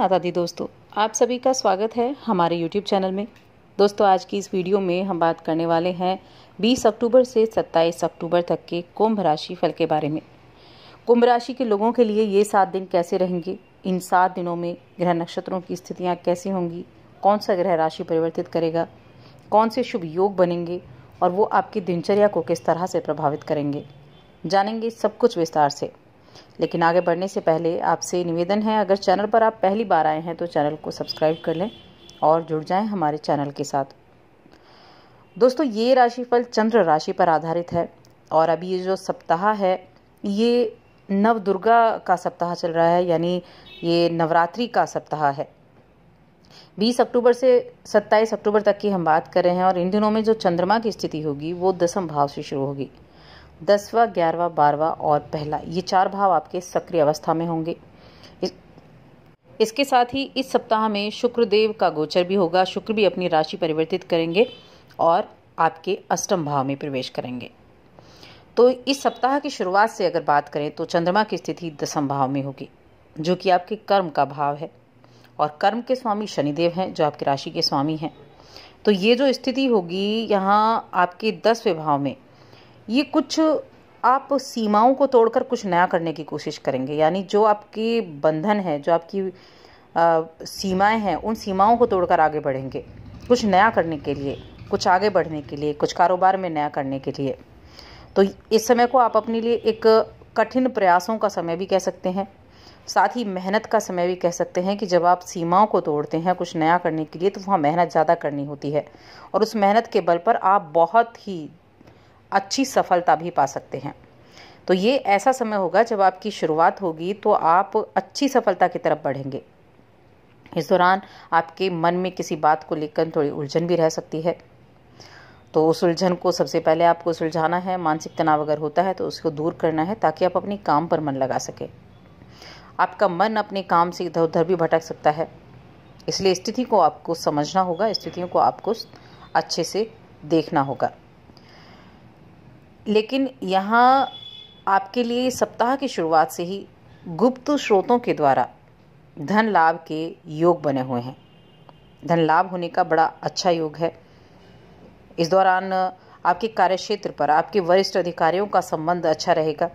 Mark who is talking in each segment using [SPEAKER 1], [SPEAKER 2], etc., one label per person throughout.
[SPEAKER 1] माता दी दोस्तों आप सभी का स्वागत है हमारे YouTube चैनल में दोस्तों आज की इस वीडियो में हम बात करने वाले हैं 20 अक्टूबर से 27 अक्टूबर तक के कुंभ राशि फल के बारे में कुंभ राशि के लोगों के लिए ये सात दिन कैसे रहेंगे इन सात दिनों में ग्रह नक्षत्रों की स्थितियाँ कैसी होंगी कौन सा ग्रह राशि परिवर्तित करेगा कौन से शुभ योग बनेंगे और वो आपकी दिनचर्या को किस तरह से प्रभावित करेंगे जानेंगे सब कुछ विस्तार से लेकिन आगे बढ़ने से पहले आपसे निवेदन है अगर चैनल पर आप पहली बार आए हैं तो चैनल को सब्सक्राइब कर लें और जुड़ जाएं हमारे चैनल के साथ दोस्तों ये राशिफल चंद्र राशि पर आधारित है और अभी ये जो सप्ताह है ये नव दुर्गा का सप्ताह चल रहा है यानी ये नवरात्रि का सप्ताह है 20 अक्टूबर से 27 अक्टूबर तक की हम बात कर रहे हैं और इन दिनों में जो चंद्रमा की स्थिति होगी वो दसम भाव से शुरू होगी दसवा ग्यारहवा बारहवा और पहला ये चार भाव आपके सक्रिय अवस्था में होंगे इसके साथ ही इस सप्ताह में शुक्रदेव का गोचर भी होगा शुक्र भी अपनी राशि परिवर्तित करेंगे और आपके अष्टम भाव में प्रवेश करेंगे तो इस सप्ताह की शुरुआत से अगर बात करें तो चंद्रमा की स्थिति दसम भाव में होगी जो कि आपके कर्म का भाव है और कर्म के स्वामी शनिदेव हैं जो आपकी राशि के स्वामी हैं तो ये जो स्थिति होगी यहाँ आपके दसवें भाव में ये कुछ आप सीमाओं को तोड़कर कुछ नया करने की कोशिश करेंगे यानी जो आपके बंधन है जो आपकी सीमाएं हैं उन सीमाओं को तोड़कर आगे बढ़ेंगे कुछ नया करने के लिए कुछ आगे बढ़ने के लिए कुछ कारोबार में नया करने के लिए तो इस समय को आप अपने लिए एक कठिन प्रयासों का समय भी कह सकते हैं साथ ही मेहनत का समय भी कह सकते हैं कि जब आप सीमाओं को तोड़ते हैं कुछ नया करने के लिए तो वहाँ मेहनत ज़्यादा करनी होती है और उस मेहनत के बल पर आप बहुत ही अच्छी सफलता भी पा सकते हैं तो ये ऐसा समय होगा जब आपकी शुरुआत होगी तो आप अच्छी सफलता की तरफ बढ़ेंगे इस दौरान आपके मन में किसी बात को लेकर थोड़ी उलझन भी रह सकती है तो उस उलझन को सबसे पहले आपको सुलझाना है मानसिक तनाव अगर होता है तो उसको दूर करना है ताकि आप अपने काम पर मन लगा सकें आपका मन अपने काम से इधर उधर भी भटक सकता है इसलिए स्थिति को आपको समझना होगा स्थितियों को आपको अच्छे से देखना होगा लेकिन यहाँ आपके लिए सप्ताह की शुरुआत से ही गुप्त स्रोतों के द्वारा धन लाभ के योग बने हुए हैं धन लाभ होने का बड़ा अच्छा योग है इस दौरान आपके कार्यक्षेत्र पर आपके वरिष्ठ अधिकारियों का संबंध अच्छा रहेगा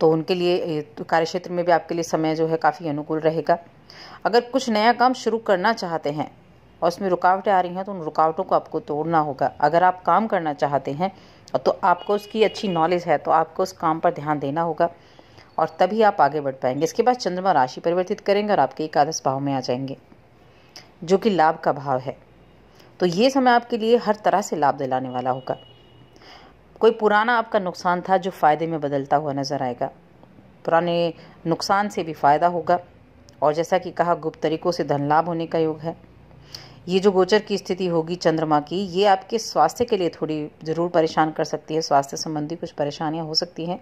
[SPEAKER 1] तो उनके लिए तो कार्यक्षेत्र में भी आपके लिए समय जो है काफ़ी अनुकूल रहेगा अगर कुछ नया काम शुरू करना चाहते हैं और उसमें रुकावटें आ रही हैं तो उन रुकावटों को आपको तोड़ना होगा अगर आप काम करना चाहते हैं तो आपको उसकी अच्छी नॉलेज है तो आपको उस काम पर ध्यान देना होगा और तभी आप आगे बढ़ पाएंगे इसके बाद चंद्रमा राशि परिवर्तित करेंगे और आपके एकादश भाव में आ जाएंगे जो कि लाभ का भाव है तो ये समय आपके लिए हर तरह से लाभ दिलाने वाला होगा कोई पुराना आपका नुकसान था जो फ़ायदे में बदलता हुआ नज़र आएगा पुराने नुकसान से भी फ़ायदा होगा और जैसा कि कहा गुप्त तरीकों से धन लाभ होने का योग है ये जो गोचर की स्थिति होगी चंद्रमा की ये आपके स्वास्थ्य के लिए थोड़ी ज़रूर परेशान कर सकती है स्वास्थ्य संबंधी कुछ परेशानियाँ हो सकती हैं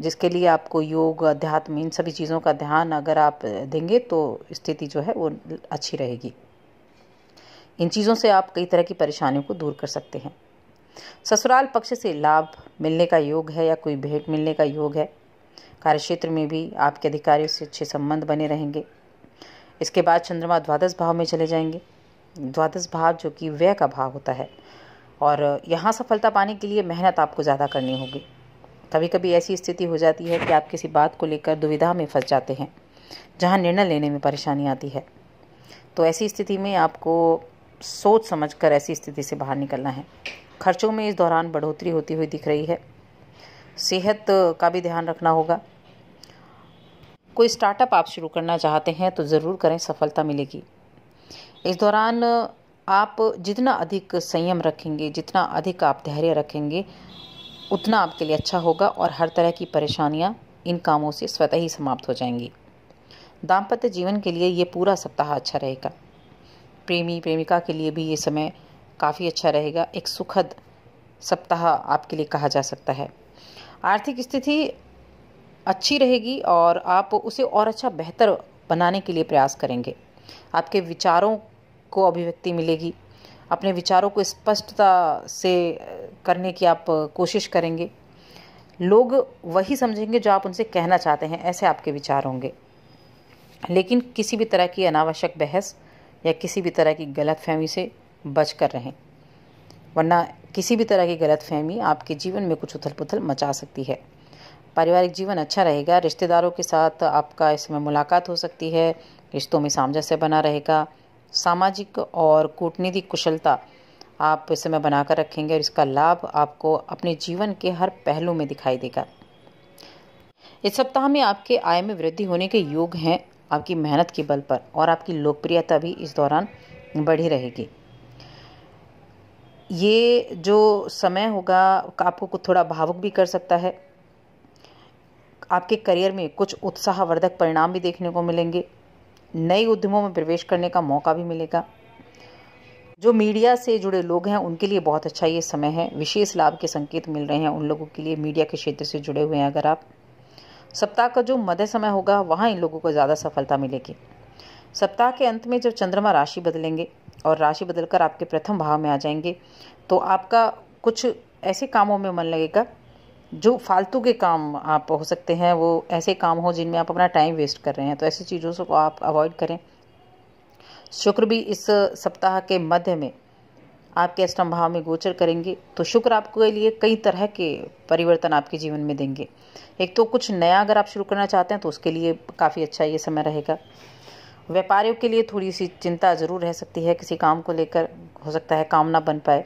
[SPEAKER 1] जिसके लिए आपको योग अध्यात्म इन सभी चीज़ों का ध्यान अगर आप देंगे तो स्थिति जो है वो अच्छी रहेगी इन चीज़ों से आप कई तरह की परेशानियों को दूर कर सकते हैं ससुराल पक्ष से लाभ मिलने का योग है या कोई भेंट मिलने का योग है कार्यक्षेत्र में भी आपके अधिकारियों से अच्छे संबंध बने रहेंगे इसके बाद चंद्रमा द्वादश भाव में चले जाएंगे द्वादश भाव जो कि व्यय का भाव होता है और यहाँ सफलता पाने के लिए मेहनत आपको ज़्यादा करनी होगी कभी कभी ऐसी स्थिति हो जाती है कि आप किसी बात को लेकर दुविधा में फंस जाते हैं जहाँ निर्णय लेने में परेशानी आती है तो ऐसी स्थिति में आपको सोच समझ कर ऐसी स्थिति से बाहर निकलना है खर्चों में इस दौरान बढ़ोतरी होती हुई दिख रही है सेहत का भी ध्यान रखना होगा कोई स्टार्टअप आप शुरू करना चाहते हैं तो ज़रूर करें सफलता मिलेगी इस दौरान आप जितना अधिक संयम रखेंगे जितना अधिक आप धैर्य रखेंगे उतना आपके लिए अच्छा होगा और हर तरह की परेशानियाँ इन कामों से स्वतः ही समाप्त हो जाएंगी दाम्पत्य जीवन के लिए ये पूरा सप्ताह अच्छा रहेगा प्रेमी प्रेमिका के लिए भी ये समय काफ़ी अच्छा रहेगा एक सुखद सप्ताह आपके लिए कहा जा सकता है आर्थिक स्थिति अच्छी रहेगी और आप उसे और अच्छा बेहतर बनाने के लिए प्रयास करेंगे आपके विचारों को अभिव्यक्ति मिलेगी अपने विचारों को स्पष्टता से करने की आप कोशिश करेंगे लोग वही समझेंगे जो आप उनसे कहना चाहते हैं ऐसे आपके विचार होंगे लेकिन किसी भी तरह की अनावश्यक बहस या किसी भी तरह की गलत फहमी से बच कर रहें वरना किसी भी तरह की गलत फहमी आपके जीवन में कुछ उथल पुथल मचा सकती है पारिवारिक जीवन अच्छा रहेगा रिश्तेदारों के साथ आपका इसमें मुलाकात हो सकती है रिश्तों में सामंजस्य बना रहेगा सामाजिक और कूटनीतिक कुशलता आप इस समय बनाकर रखेंगे और इसका लाभ आपको अपने जीवन के हर पहलू में दिखाई देगा इस सप्ताह में आपके आय में वृद्धि होने के योग हैं आपकी मेहनत के बल पर और आपकी लोकप्रियता भी इस दौरान बढ़ी रहेगी ये जो समय होगा आपको कुछ थोड़ा भावुक भी कर सकता है आपके करियर में कुछ उत्साहवर्धक परिणाम भी देखने को मिलेंगे नए उद्यमों में प्रवेश करने का मौका भी मिलेगा जो मीडिया से जुड़े लोग हैं उनके लिए बहुत अच्छा ये समय है विशेष लाभ के संकेत मिल रहे हैं उन लोगों के लिए मीडिया के क्षेत्र से जुड़े हुए हैं अगर आप सप्ताह का जो मध्य समय होगा वहाँ इन लोगों को ज़्यादा सफलता मिलेगी सप्ताह के अंत में जब चंद्रमा राशि बदलेंगे और राशि बदलकर आपके प्रथम भाव में आ जाएंगे तो आपका कुछ ऐसे कामों में मन लगेगा जो फालतू के काम आप हो सकते हैं वो ऐसे काम हो जिनमें आप अपना टाइम वेस्ट कर रहे हैं तो ऐसी चीज़ों को आप अवॉइड करें शुक्र भी इस सप्ताह के मध्य में आपके अष्टम भाव में गोचर करेंगे तो शुक्र आपके लिए कई तरह के परिवर्तन आपके जीवन में देंगे एक तो कुछ नया अगर आप शुरू करना चाहते हैं तो उसके लिए काफ़ी अच्छा ये समय रहेगा व्यापारियों के लिए थोड़ी सी चिंता ज़रूर रह सकती है किसी काम को लेकर हो सकता है काम ना बन पाए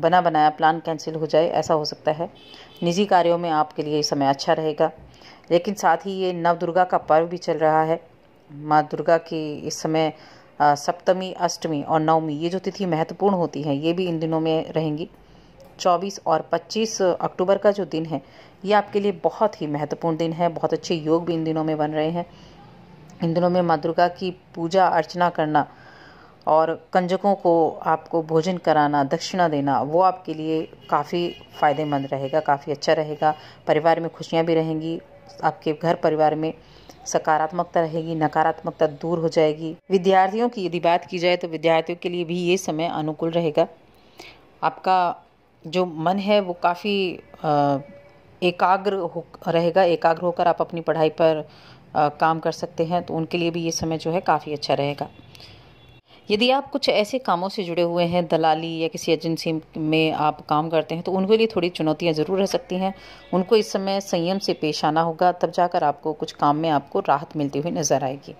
[SPEAKER 1] बना बनाया प्लान कैंसिल हो जाए ऐसा हो सकता है निजी कार्यों में आपके लिए समय अच्छा रहेगा लेकिन साथ ही ये नव दुर्गा का पर्व भी चल रहा है माँ दुर्गा की इस समय सप्तमी अष्टमी और नवमी ये जो तिथि महत्वपूर्ण होती है ये भी इन दिनों में रहेंगी 24 और 25 अक्टूबर का जो दिन है ये आपके लिए बहुत ही महत्वपूर्ण दिन है बहुत अच्छे योग भी इन दिनों में बन रहे हैं इन दिनों में माँ दुर्गा की पूजा अर्चना करना और कंजकों को आपको भोजन कराना दक्षिणा देना वो आपके लिए काफ़ी फ़ायदेमंद रहेगा काफ़ी अच्छा रहेगा परिवार में खुशियाँ भी रहेंगी आपके घर परिवार में सकारात्मकता रहेगी नकारात्मकता दूर हो जाएगी विद्यार्थियों की यदि बात की जाए तो विद्यार्थियों के लिए भी ये समय अनुकूल रहेगा आपका जो मन है वो काफ़ी एकाग्र हो रहेगा एकाग्र होकर आप अपनी पढ़ाई पर आ, काम कर सकते हैं तो उनके लिए भी ये समय जो है काफ़ी अच्छा रहेगा यदि आप कुछ ऐसे कामों से जुड़े हुए हैं दलाली या किसी एजेंसी में आप काम करते हैं तो उनके लिए थोड़ी चुनौतियाँ ज़रूर रह सकती हैं उनको इस समय संयम से पेश आना होगा तब जाकर आपको कुछ काम में आपको राहत मिलती हुई नज़र आएगी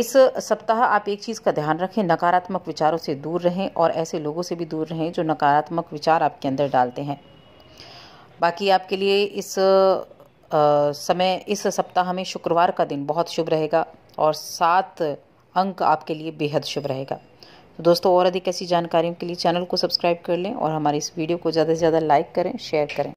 [SPEAKER 1] इस सप्ताह आप एक चीज़ का ध्यान रखें नकारात्मक विचारों से दूर रहें और ऐसे लोगों से भी दूर रहें जो नकारात्मक विचार आपके अंदर डालते हैं बाकी आपके लिए इस आ, समय इस सप्ताह में शुक्रवार का दिन बहुत शुभ रहेगा और सात अंक आपके लिए बेहद शुभ रहेगा तो दोस्तों और अधिक ऐसी जानकारियों के लिए चैनल को सब्सक्राइब कर लें और हमारी इस वीडियो को ज़्यादा से ज़्यादा लाइक करें शेयर करें